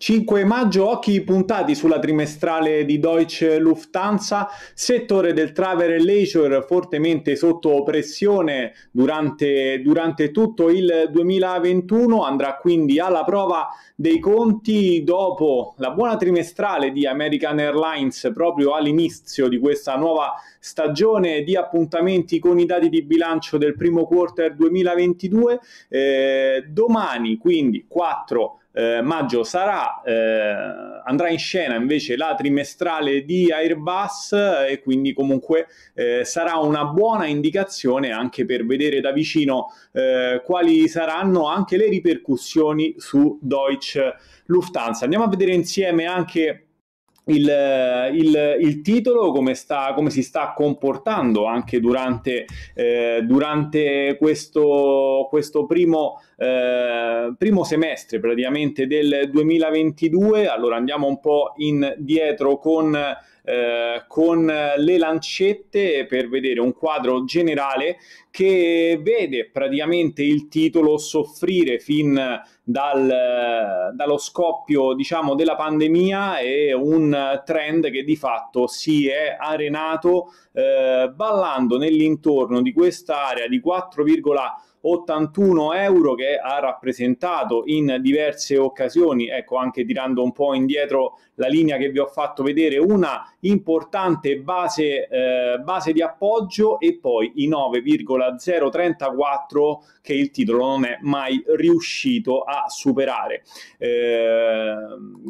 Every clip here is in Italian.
5 maggio occhi puntati sulla trimestrale di Deutsche Lufthansa, settore del travel and leisure fortemente sotto pressione durante, durante tutto il 2021, andrà quindi alla prova dei conti dopo la buona trimestrale di American Airlines proprio all'inizio di questa nuova stagione di appuntamenti con i dati di bilancio del primo quarter 2022. Eh, domani, quindi 4 eh, maggio sarà, eh, andrà in scena invece la trimestrale di Airbus eh, e quindi comunque eh, sarà una buona indicazione anche per vedere da vicino eh, quali saranno anche le ripercussioni su Deutsche Lufthansa. Andiamo a vedere insieme anche il, il, il, titolo, come, sta, come, si sta comportando anche durante, eh, durante questo, questo primo, eh, primo, semestre praticamente del 2022. Allora andiamo un po' indietro con eh, con le lancette per vedere un quadro generale che vede praticamente il titolo soffrire fin dal, dallo scoppio diciamo, della pandemia e un trend che di fatto si è arenato eh, ballando nell'intorno di quest'area di 4,5 81 euro che ha rappresentato in diverse occasioni, ecco anche tirando un po' indietro la linea che vi ho fatto vedere, una importante base, eh, base di appoggio e poi i 9,034 che il titolo non è mai riuscito a superare. Eh,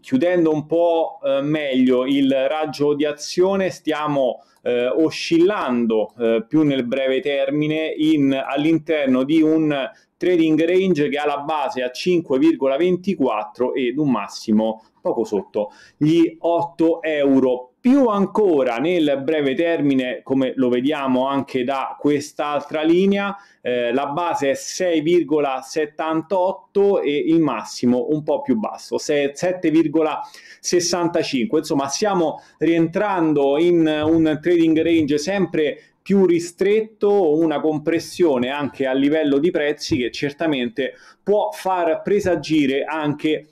chiudendo un po' eh, meglio il raggio di azione stiamo eh, oscillando eh, più nel breve termine in, all'interno di un trading range che ha la base a 5,24 ed un massimo poco sotto gli 8 euro più ancora nel breve termine, come lo vediamo anche da quest'altra linea, eh, la base è 6,78 e il massimo un po' più basso, 7,65. Insomma, stiamo rientrando in un trading range sempre più ristretto, una compressione anche a livello di prezzi che certamente può far presagire anche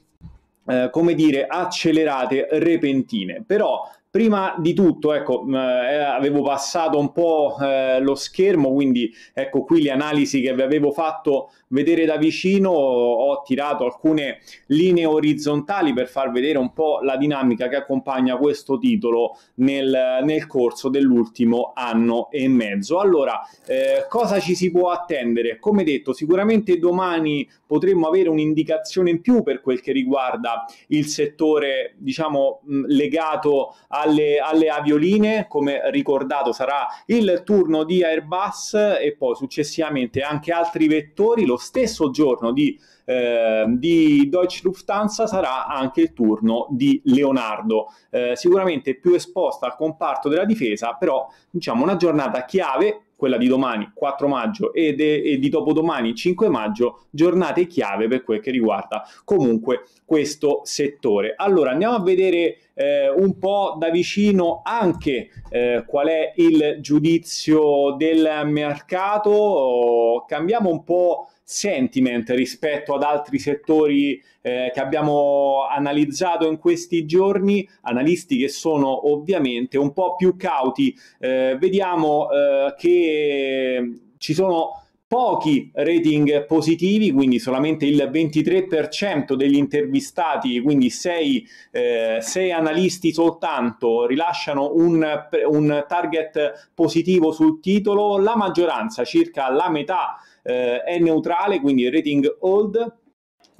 eh, come dire, accelerate repentine. Però Prima di tutto, ecco, mm, eh, avevo passato un po' eh, lo schermo, quindi ecco qui le analisi che vi avevo fatto vedere da vicino, ho tirato alcune linee orizzontali per far vedere un po' la dinamica che accompagna questo titolo nel, nel corso dell'ultimo anno e mezzo. Allora, eh, cosa ci si può attendere? Come detto, sicuramente domani potremmo avere un'indicazione in più per quel che riguarda il settore, diciamo, mh, mm, legato a alle, alle, avioline, come ricordato sarà il turno di Airbus e poi successivamente anche altri vettori lo stesso giorno di Ehm, di Deutsche Lufthansa sarà anche il turno di Leonardo, eh, sicuramente più esposta al comparto della difesa, però diciamo una giornata chiave quella di domani 4 maggio e, de- e, di dopodomani 5 maggio, giornate chiave per quel che riguarda comunque questo settore. Allora andiamo a vedere eh, un po' da vicino anche eh, qual è il giudizio del mercato, cambiamo un po' sentiment rispetto ad altri settori eh, che abbiamo analizzato in questi giorni, analisti che sono ovviamente un po' più cauti. Eh, vediamo eh, che ci sono pochi rating positivi, quindi solamente il 23% degli intervistati, quindi 6, eh, analisti soltanto, rilasciano un, un, target positivo sul titolo, la maggioranza, circa la metà eh, è neutrale, quindi rating old,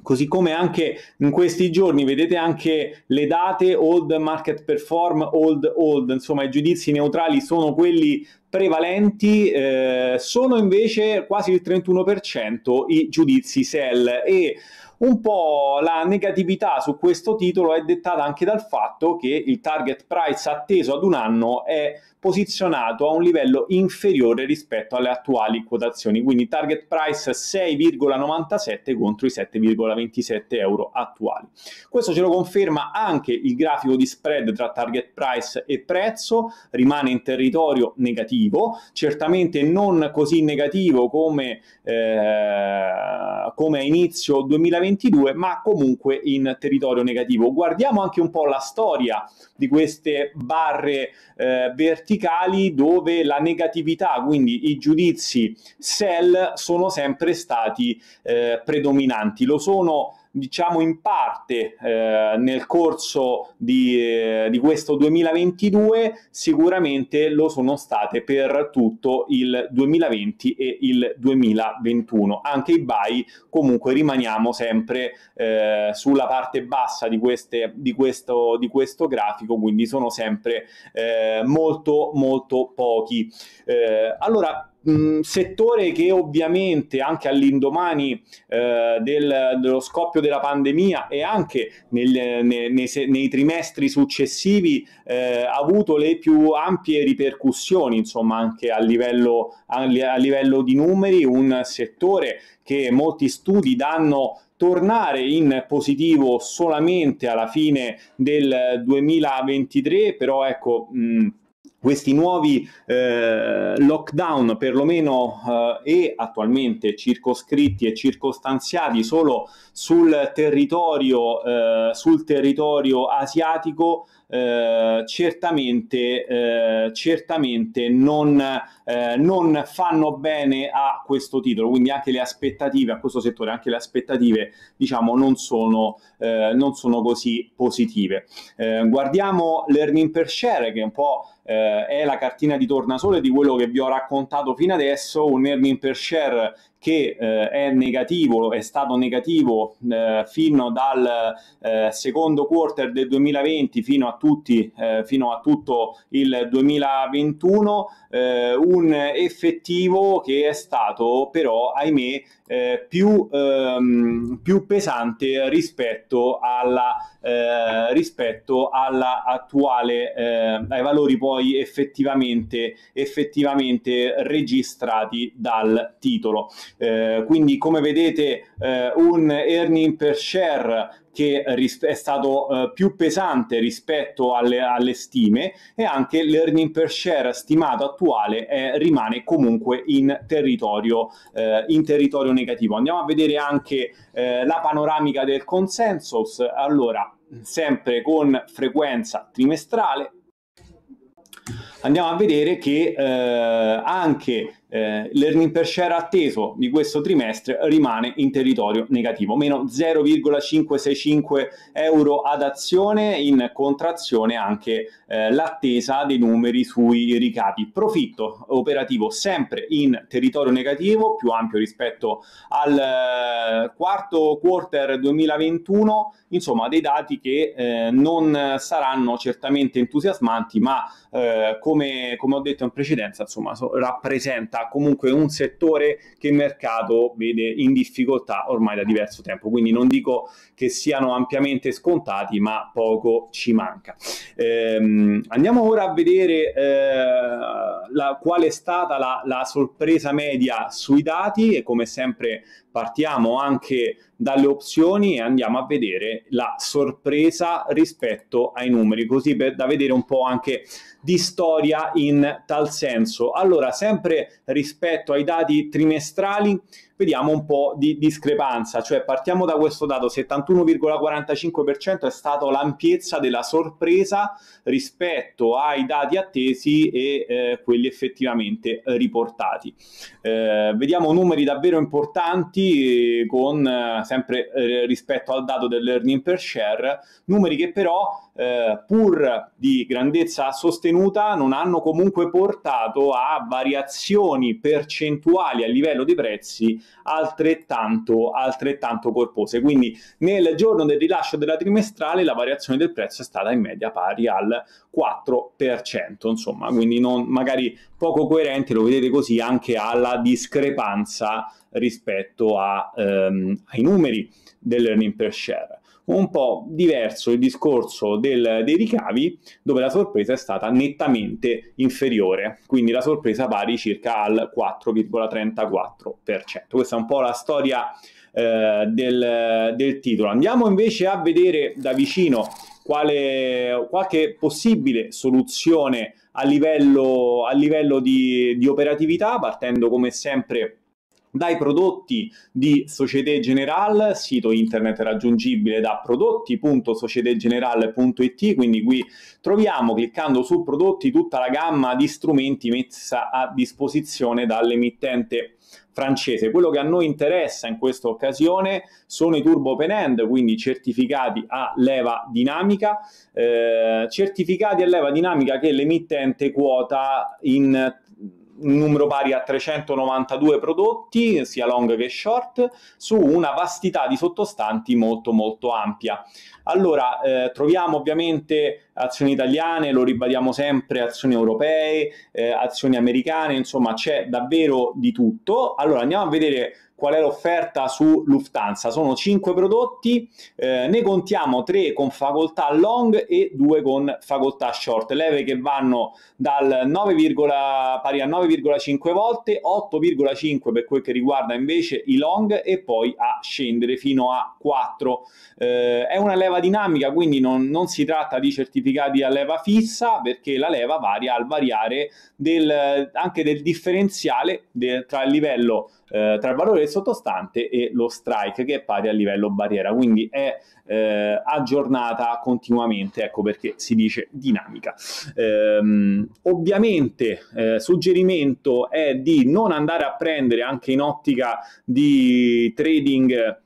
così come anche in questi giorni vedete anche le date old market perform old old insomma i giudizi neutrali sono quelli prevalenti eh, sono invece quasi il 31% i giudizi sell e un po' la negatività su questo titolo è dettata anche dal fatto che il target price atteso ad un anno è posizionato a un livello inferiore rispetto alle attuali quotazioni, quindi target price 6,97 contro i 7,27 euro attuali. Questo ce lo conferma anche il grafico di spread tra target price e prezzo, rimane in territorio negativo, certamente non così negativo come, eh, come a inizio 2020 2022, ma comunque in territorio negativo. Guardiamo anche un po' la storia di queste barre eh, verticali dove la negatività, quindi i giudizi sell, sono sempre stati eh, predominanti. Lo sono diciamo in parte eh, nel corso di, eh, di, questo 2022 sicuramente lo sono state per tutto il 2020 e il 2021 anche i buy comunque rimaniamo sempre eh, sulla parte bassa di, queste, di, questo, di, questo, grafico quindi sono sempre eh, molto molto pochi eh, allora mh, mm, settore che ovviamente anche all'indomani eh, del, dello scoppio della pandemia e anche nel, ne, nei, nei, trimestri successivi eh, ha avuto le più ampie ripercussioni, insomma anche a livello, a, a livello di numeri, un settore che molti studi danno tornare in positivo solamente alla fine del 2023, però ecco... Mh, mm, questi nuovi eh, lockdown, perlomeno eh, e attualmente circoscritti e circostanziati solo sul territorio, eh, sul territorio asiatico, eh, certamente, eh, certamente non, eh, non, fanno bene a questo titolo, quindi anche le aspettative a questo settore, anche le aspettative diciamo non sono, eh, non sono così positive. Eh, guardiamo l'earning per share che è un po' è la cartina di tornasole di quello che vi ho raccontato fino adesso, un earning per share che eh, è negativo, è stato negativo eh, fino dal eh, secondo quarter del 2020 fino a, tutti, eh, fino a tutto il 2021, eh, un effettivo che è stato però, ahimè, eh, più, ehm, più pesante rispetto alla eh, rispetto alla attuale, eh, ai valori poi effettivamente, effettivamente registrati dal titolo. Eh, quindi come vedete eh, un earning per share che è stato eh, più pesante rispetto alle, alle stime e anche l'earning per share stimato attuale è, eh, rimane comunque in territorio, eh, in territorio negativo. Andiamo a vedere anche eh, la panoramica del consensus, allora sempre con frequenza trimestrale. Andiamo a vedere che eh, anche eh, l'earning per share atteso di questo trimestre rimane in territorio negativo, meno 0,565 euro ad azione, in contrazione anche eh, l'attesa dei numeri sui ricavi. Profitto operativo sempre in territorio negativo, più ampio rispetto al eh, quarto quarter 2021, insomma dei dati che eh, non saranno certamente entusiasmanti, ma eh, come, come ho detto in precedenza, insomma, so, rappresenta comunque un settore che il mercato vede in difficoltà ormai da diverso tempo. Quindi non dico che siano ampiamente scontati, ma poco ci manca. Ehm, andiamo ora a vedere eh, la, qual è stata la, la sorpresa media sui dati e come sempre partiamo anche dalle opzioni e andiamo a vedere la sorpresa rispetto ai numeri, così per, da vedere un po' anche di storia in tal senso. Allora, sempre rispetto ai dati trimestrali, vediamo un po' di discrepanza, cioè partiamo da questo dato, 71,45% è stata l'ampiezza della sorpresa rispetto ai dati attesi e eh, quelli effettivamente eh, riportati. Eh, vediamo numeri davvero importanti eh, con eh, sempre eh, rispetto al dato dell'earning per share, numeri che però pur di grandezza sostenuta non hanno comunque portato a variazioni percentuali a livello dei prezzi altrettanto, altrettanto corpose. Quindi nel giorno del rilascio della trimestrale la variazione del prezzo è stata in media pari al 4%, insomma, quindi non, magari poco coerente, lo vedete così, anche alla discrepanza rispetto a, ehm, ai numeri dell'earning per share un po' diverso il discorso del, dei ricavi, dove la sorpresa è stata nettamente inferiore, quindi la sorpresa pari circa al 4,34%. Questa è un po' la storia eh, del, del titolo. Andiamo invece a vedere da vicino quale, qualche possibile soluzione a livello, a livello di, di, operatività, partendo come sempre dai prodotti di Societe General, sito internet raggiungibile da prodotti.societegeneral.it, quindi qui troviamo cliccando su prodotti tutta la gamma di strumenti messa a disposizione dall'emittente francese. Quello che a noi interessa in questa occasione sono i turbo open end, quindi certificati a leva dinamica, eh, certificati a leva dinamica che l'emittente quota in un numero pari a 392 prodotti, sia long che short, su una vastità di sottostanti molto molto ampia. Allora, eh, troviamo ovviamente azioni italiane, lo ribadiamo sempre, azioni europee, eh, azioni americane, insomma c'è davvero di tutto. Allora andiamo a vedere qual è l'offerta su Lufthansa. Sono 5 prodotti, eh, ne contiamo 3 con facoltà long e 2 con facoltà short, leve che vanno dal 9, pari a 9,5 volte, 8,5 per quel che riguarda invece i long e poi a scendere fino a 4. Eh, è una leva leva dinamica, quindi non, non, si tratta di certificati a leva fissa perché la leva varia al variare del, anche del differenziale del, tra il livello eh, tra il valore del sottostante e lo strike che è pari al livello barriera, quindi è eh, aggiornata continuamente, ecco perché si dice dinamica. Ehm, ovviamente eh, suggerimento è di non andare a prendere anche in ottica di trading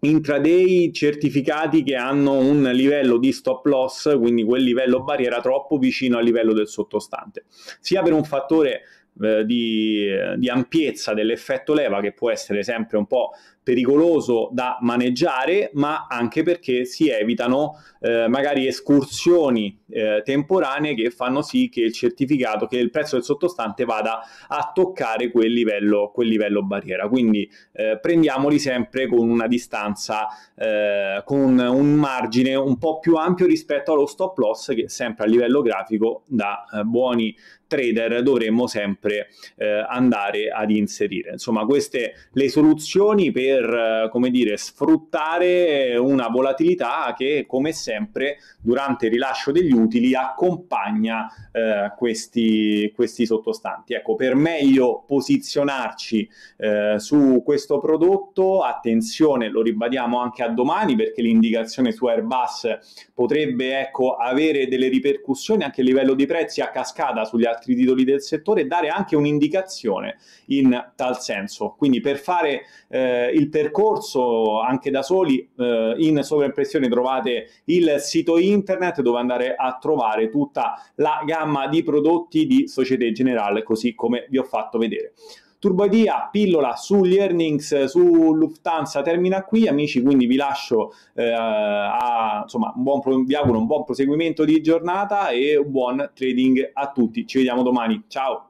intraday certificati che hanno un livello di stop loss, quindi quel livello barriera troppo vicino al livello del sottostante, sia per un fattore eh, di, eh, di, ampiezza dell'effetto leva che può essere sempre un po' pericoloso da maneggiare, ma anche perché si evitano eh, magari escursioni eh, temporanee che fanno sì che il certificato, che il prezzo del sottostante vada a toccare quel livello, quel livello barriera. Quindi eh, prendiamoli sempre con una distanza, eh, con un margine un po' più ampio rispetto allo stop loss che sempre a livello grafico da eh, buoni trader dovremmo sempre eh, andare ad inserire. Insomma, queste le soluzioni per per eh, come dire, sfruttare eh, una volatilità che come sempre durante il rilascio degli utili accompagna eh, questi, questi, sottostanti. Ecco, per meglio posizionarci eh, su questo prodotto, attenzione, lo ribadiamo anche a domani perché l'indicazione su Airbus potrebbe ecco, avere delle ripercussioni anche a livello di prezzi a cascata sugli altri titoli del settore e dare anche un'indicazione in tal senso. Quindi per fare eh, il percorso anche da soli eh, in sovraimpressione trovate il sito internet dove andare a trovare tutta la gamma di prodotti di Societe Generale così come vi ho fatto vedere. Turboidea, pillola sugli earnings su Lufthansa termina qui, amici, quindi vi lascio eh, a, insomma, buon, vi auguro un buon proseguimento di giornata e un buon trading a tutti. Ci vediamo domani. Ciao.